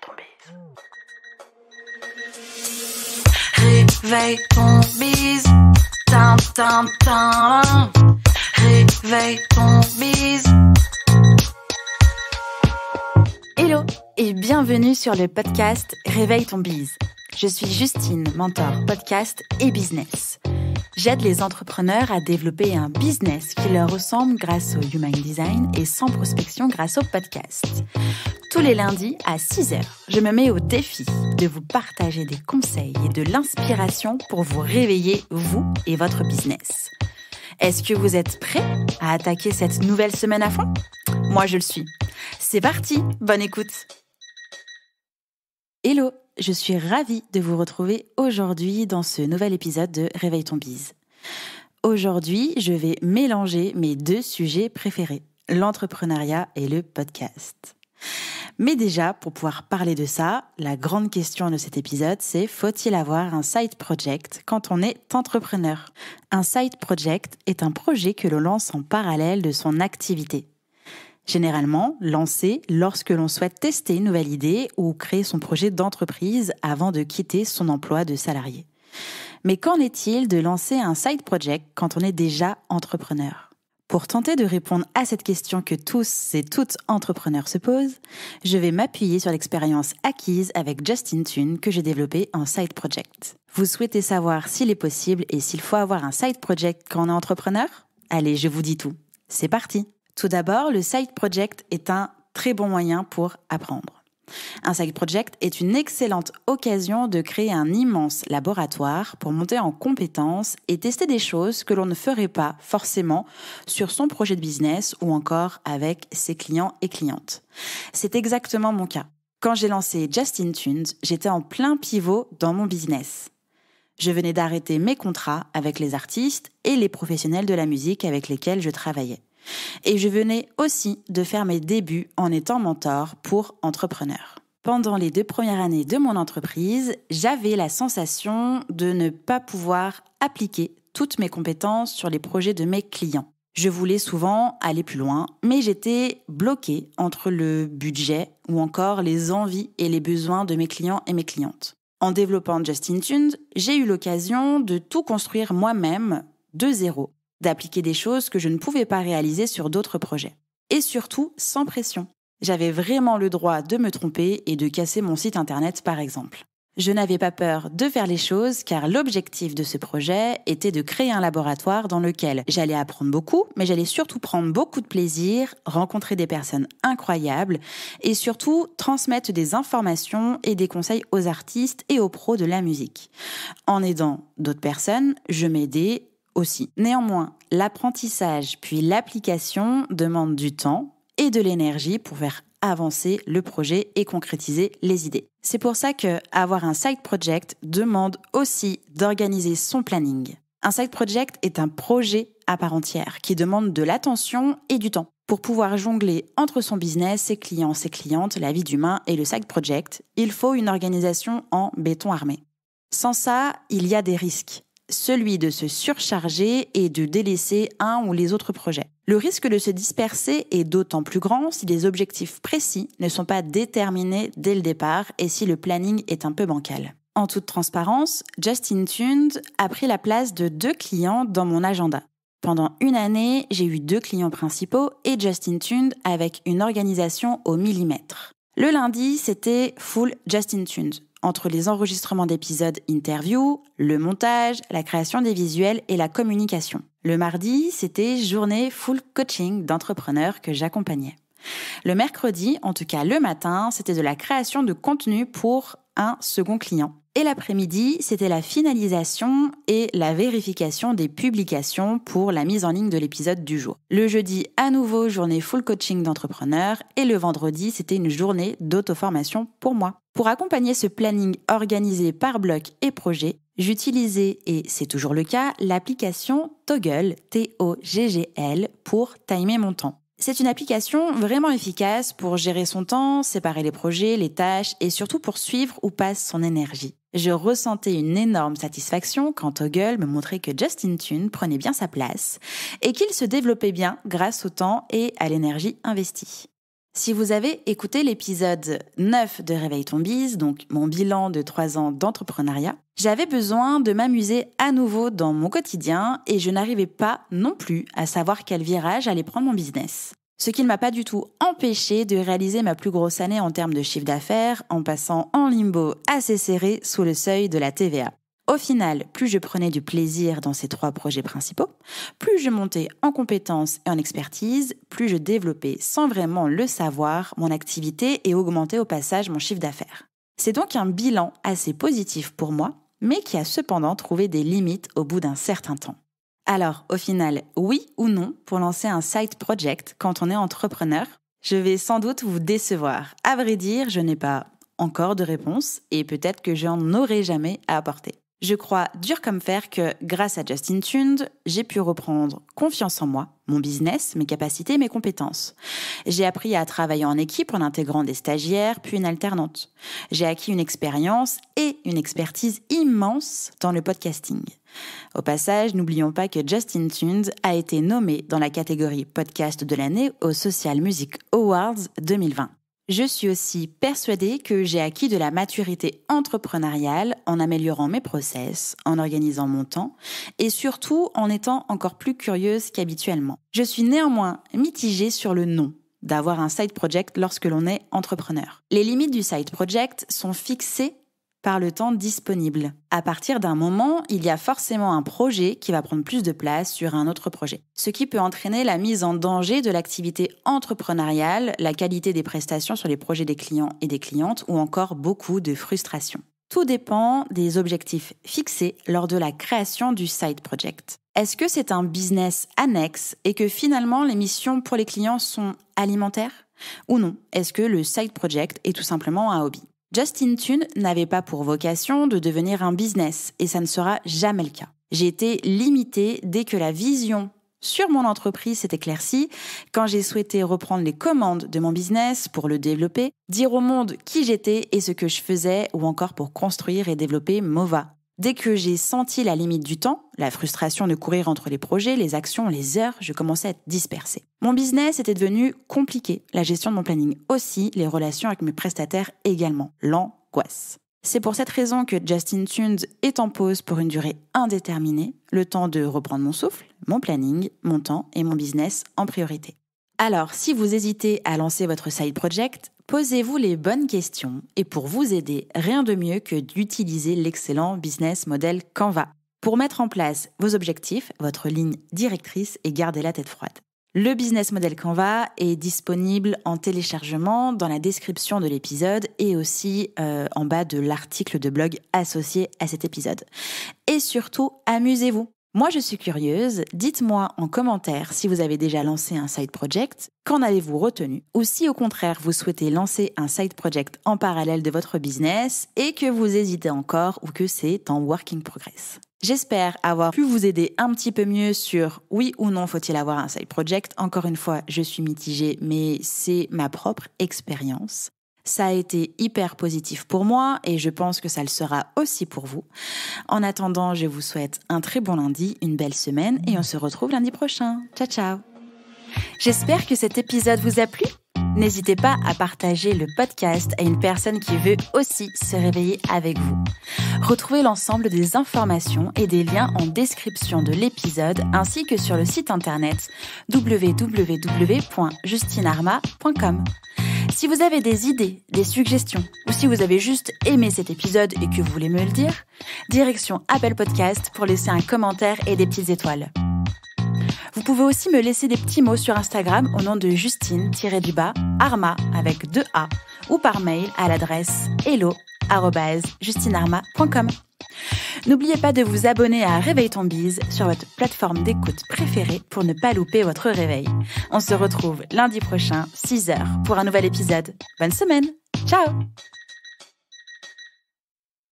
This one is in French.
ton bise. Réveille ton bise. Tin, tin, Réveille ton bise. Hello et bienvenue sur le podcast Réveille ton bise. Je suis Justine, mentor podcast et business. J'aide les entrepreneurs à développer un business qui leur ressemble grâce au Human Design et sans prospection grâce au podcast. Tous les lundis à 6h, je me mets au défi de vous partager des conseils et de l'inspiration pour vous réveiller, vous et votre business. Est-ce que vous êtes prêt à attaquer cette nouvelle semaine à fond Moi, je le suis. C'est parti, bonne écoute Hello, je suis ravie de vous retrouver aujourd'hui dans ce nouvel épisode de Réveille ton bise. Aujourd'hui, je vais mélanger mes deux sujets préférés, l'entrepreneuriat et le podcast. Mais déjà, pour pouvoir parler de ça, la grande question de cet épisode, c'est faut-il avoir un side project quand on est entrepreneur Un side project est un projet que l'on lance en parallèle de son activité. Généralement, lancé lorsque l'on souhaite tester une nouvelle idée ou créer son projet d'entreprise avant de quitter son emploi de salarié. Mais qu'en est-il de lancer un side project quand on est déjà entrepreneur pour tenter de répondre à cette question que tous et toutes entrepreneurs se posent, je vais m'appuyer sur l'expérience acquise avec Justin Tune que j'ai développée en side project. Vous souhaitez savoir s'il est possible et s'il faut avoir un side project quand on est entrepreneur Allez, je vous dis tout. C'est parti. Tout d'abord, le side project est un très bon moyen pour apprendre. Un Side Project est une excellente occasion de créer un immense laboratoire pour monter en compétences et tester des choses que l'on ne ferait pas forcément sur son projet de business ou encore avec ses clients et clientes. C'est exactement mon cas. Quand j'ai lancé Justin Tunes, j'étais en plein pivot dans mon business. Je venais d'arrêter mes contrats avec les artistes et les professionnels de la musique avec lesquels je travaillais. Et je venais aussi de faire mes débuts en étant mentor pour Entrepreneur. Pendant les deux premières années de mon entreprise, j'avais la sensation de ne pas pouvoir appliquer toutes mes compétences sur les projets de mes clients. Je voulais souvent aller plus loin, mais j'étais bloquée entre le budget ou encore les envies et les besoins de mes clients et mes clientes. En développant Justin Tunes, j'ai eu l'occasion de tout construire moi-même de zéro d'appliquer des choses que je ne pouvais pas réaliser sur d'autres projets. Et surtout, sans pression. J'avais vraiment le droit de me tromper et de casser mon site internet, par exemple. Je n'avais pas peur de faire les choses car l'objectif de ce projet était de créer un laboratoire dans lequel j'allais apprendre beaucoup, mais j'allais surtout prendre beaucoup de plaisir, rencontrer des personnes incroyables et surtout transmettre des informations et des conseils aux artistes et aux pros de la musique. En aidant d'autres personnes, je m'aidais aussi. Néanmoins, l'apprentissage puis l'application demandent du temps et de l'énergie pour faire avancer le projet et concrétiser les idées. C'est pour ça que avoir un side project demande aussi d'organiser son planning. Un side project est un projet à part entière qui demande de l'attention et du temps. Pour pouvoir jongler entre son business, ses clients, ses clientes, la vie d'humain et le side project, il faut une organisation en béton armé. Sans ça, il y a des risques celui de se surcharger et de délaisser un ou les autres projets. Le risque de se disperser est d'autant plus grand si les objectifs précis ne sont pas déterminés dès le départ et si le planning est un peu bancal. En toute transparence, Justin Tunes a pris la place de deux clients dans mon agenda. Pendant une année, j'ai eu deux clients principaux et Justin Tunes avec une organisation au millimètre. Le lundi, c'était full Justin Tunes entre les enregistrements d'épisodes interview, le montage, la création des visuels et la communication. Le mardi, c'était journée full coaching d'entrepreneurs que j'accompagnais. Le mercredi, en tout cas le matin, c'était de la création de contenu pour un second client. Et l'après-midi, c'était la finalisation et la vérification des publications pour la mise en ligne de l'épisode du jour. Le jeudi, à nouveau, journée full coaching d'entrepreneurs et le vendredi, c'était une journée d'auto-formation pour moi. Pour accompagner ce planning organisé par bloc et projet, j'utilisais, et c'est toujours le cas, l'application Toggle, T-O-G-G-L, pour timer mon temps. C'est une application vraiment efficace pour gérer son temps, séparer les projets, les tâches et surtout pour suivre où passe son énergie. Je ressentais une énorme satisfaction quand Toggle me montrait que Justin Tune prenait bien sa place et qu'il se développait bien grâce au temps et à l'énergie investie. Si vous avez écouté l'épisode 9 de Réveil ton bise, donc mon bilan de 3 ans d'entrepreneuriat, j'avais besoin de m'amuser à nouveau dans mon quotidien et je n'arrivais pas non plus à savoir quel virage allait prendre mon business. Ce qui ne m'a pas du tout empêché de réaliser ma plus grosse année en termes de chiffre d'affaires en passant en limbo assez serré sous le seuil de la TVA. Au final, plus je prenais du plaisir dans ces trois projets principaux, plus je montais en compétences et en expertise, plus je développais sans vraiment le savoir mon activité et augmentais au passage mon chiffre d'affaires. C'est donc un bilan assez positif pour moi, mais qui a cependant trouvé des limites au bout d'un certain temps. Alors, au final, oui ou non pour lancer un side project quand on est entrepreneur Je vais sans doute vous décevoir. À vrai dire, je n'ai pas encore de réponse et peut-être que je n'en aurai jamais à apporter. Je crois dur comme fer que, grâce à Justin tunes j'ai pu reprendre confiance en moi, mon business, mes capacités, mes compétences. J'ai appris à travailler en équipe en intégrant des stagiaires, puis une alternante. J'ai acquis une expérience et une expertise immense dans le podcasting. Au passage, n'oublions pas que Justin tunes a été nommé dans la catégorie podcast de l'année aux Social Music Awards 2020. Je suis aussi persuadée que j'ai acquis de la maturité entrepreneuriale en améliorant mes process, en organisant mon temps et surtout en étant encore plus curieuse qu'habituellement. Je suis néanmoins mitigée sur le nom d'avoir un side project lorsque l'on est entrepreneur. Les limites du side project sont fixées par le temps disponible. À partir d'un moment, il y a forcément un projet qui va prendre plus de place sur un autre projet, ce qui peut entraîner la mise en danger de l'activité entrepreneuriale, la qualité des prestations sur les projets des clients et des clientes ou encore beaucoup de frustration. Tout dépend des objectifs fixés lors de la création du side project. Est-ce que c'est un business annexe et que finalement les missions pour les clients sont alimentaires ou non Est-ce que le side project est tout simplement un hobby Justin Tune n'avait pas pour vocation de devenir un business et ça ne sera jamais le cas. J'ai été limité dès que la vision sur mon entreprise s'est éclaircie, quand j'ai souhaité reprendre les commandes de mon business pour le développer, dire au monde qui j'étais et ce que je faisais ou encore pour construire et développer Mova. Dès que j'ai senti la limite du temps, la frustration de courir entre les projets, les actions, les heures, je commençais à être dispersée. Mon business était devenu compliqué, la gestion de mon planning aussi, les relations avec mes prestataires également, l'angoisse. C'est pour cette raison que Justin Tunes est en pause pour une durée indéterminée, le temps de reprendre mon souffle, mon planning, mon temps et mon business en priorité. Alors, si vous hésitez à lancer votre side project, Posez-vous les bonnes questions et pour vous aider, rien de mieux que d'utiliser l'excellent business model Canva pour mettre en place vos objectifs, votre ligne directrice et garder la tête froide. Le business model Canva est disponible en téléchargement dans la description de l'épisode et aussi euh, en bas de l'article de blog associé à cet épisode. Et surtout, amusez-vous moi, je suis curieuse. Dites-moi en commentaire si vous avez déjà lancé un side project, qu'en avez-vous retenu, ou si au contraire vous souhaitez lancer un side project en parallèle de votre business et que vous hésitez encore ou que c'est en working progress. J'espère avoir pu vous aider un petit peu mieux sur oui ou non faut-il avoir un side project. Encore une fois, je suis mitigée, mais c'est ma propre expérience. Ça a été hyper positif pour moi et je pense que ça le sera aussi pour vous. En attendant, je vous souhaite un très bon lundi, une belle semaine et on se retrouve lundi prochain. Ciao ciao J'espère que cet épisode vous a plu. N'hésitez pas à partager le podcast à une personne qui veut aussi se réveiller avec vous. Retrouvez l'ensemble des informations et des liens en description de l'épisode ainsi que sur le site internet www.justinarma.com. Si vous avez des idées, des suggestions, ou si vous avez juste aimé cet épisode et que vous voulez me le dire, direction Apple Podcast pour laisser un commentaire et des petites étoiles. Vous pouvez aussi me laisser des petits mots sur Instagram au nom de justine du Arma avec 2 A, ou par mail à l'adresse hello.justinearma.com. N'oubliez pas de vous abonner à Réveil ton bise sur votre plateforme d'écoute préférée pour ne pas louper votre réveil. On se retrouve lundi prochain, 6h, pour un nouvel épisode. Bonne semaine Ciao